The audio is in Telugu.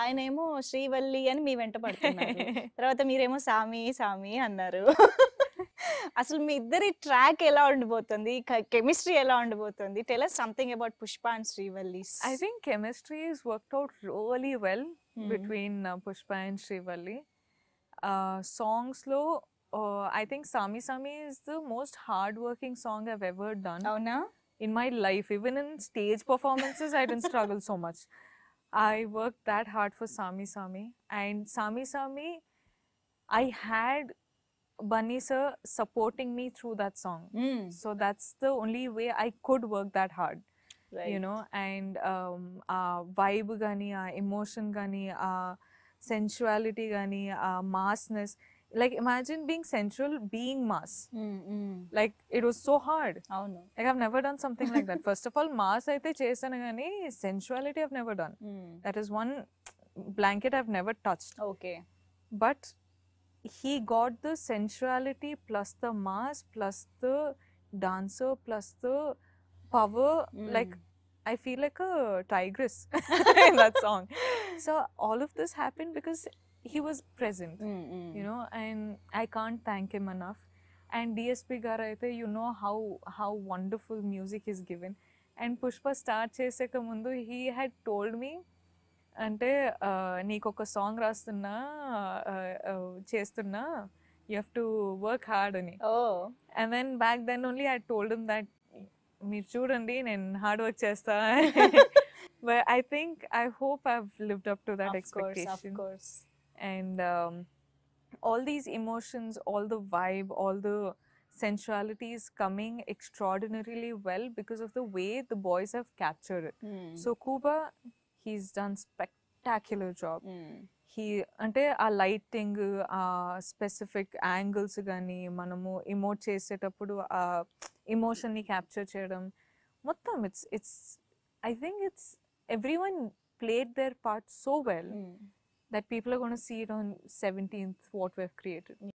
ఆయన ఏమో శ్రీవల్లి అని మీ వెంట పడుతున్నారు తర్వాత మీరేమో సామి సామి అన్నారు అసలు మీ ఇద్దరి ట్రాక్ ఎలా ఉండిపోతుంది కెమిస్ట్రీ ఎలా ఉండిపోతుంది tell us something about Pushpa and Srivalli I think chemistry is worked out really well between Pushpa and Srivalli సాంగ్స్లో I think Saami Saami is the most hard working song I've ever done అవునా in my life even in stage performances I didn't struggle so much I worked that hard for Sami Sami, and Sami Sami, I had Bunny sir supporting me through that song. Mm. So that's the only way I could work that hard. Right. You know, and um, uh, vibe gani, uh, emotion gani, uh, sensuality gani, uh, massness like imagine being sensual, being mass mm, mm. like it was so hard no! like i've never done something like that first of all mass అయితే చేశాను కానీ sensuality i've never done mm. that is one blanket i've never touched okay but he got the sensuality plus the mass plus the dancer plus the power mm. like I feel like a tigress in that song. So all of this happened because he was present you know and I can't thank him enough and DSP garu అయితే you know how how wonderful music is given and Pushpa start చేసాక ముందు హీ హ్యాడ్ టోల్డ్ మీ అంటే నీకు ఒక సాంగ్ రాస్తున్నా చేస్తున్నా you have to work hard అని and then back then only I told that మీరు చూడండి నేను హార్డ్ వర్క్ చేస్తా but I think I hope I lived up to that expectation and um, all these emotions, all the vibe, all the sensuality is coming extraordinarily well because of the way the boys have captured it. Mm. So Kuba, he's done spectacular job. Mm. He అంటే ఆ లైటింగ్ ఆ స్పెసిఫిక్ యాంగిల్స్ కానీ మనము ఇమోట్ చేసేటప్పుడు ఆ ఇమోషన్ని క్యాప్చర్ చేయడం మొత్తం it's it's I think it's everyone played their part so well that people are going to see it on 17th what we've created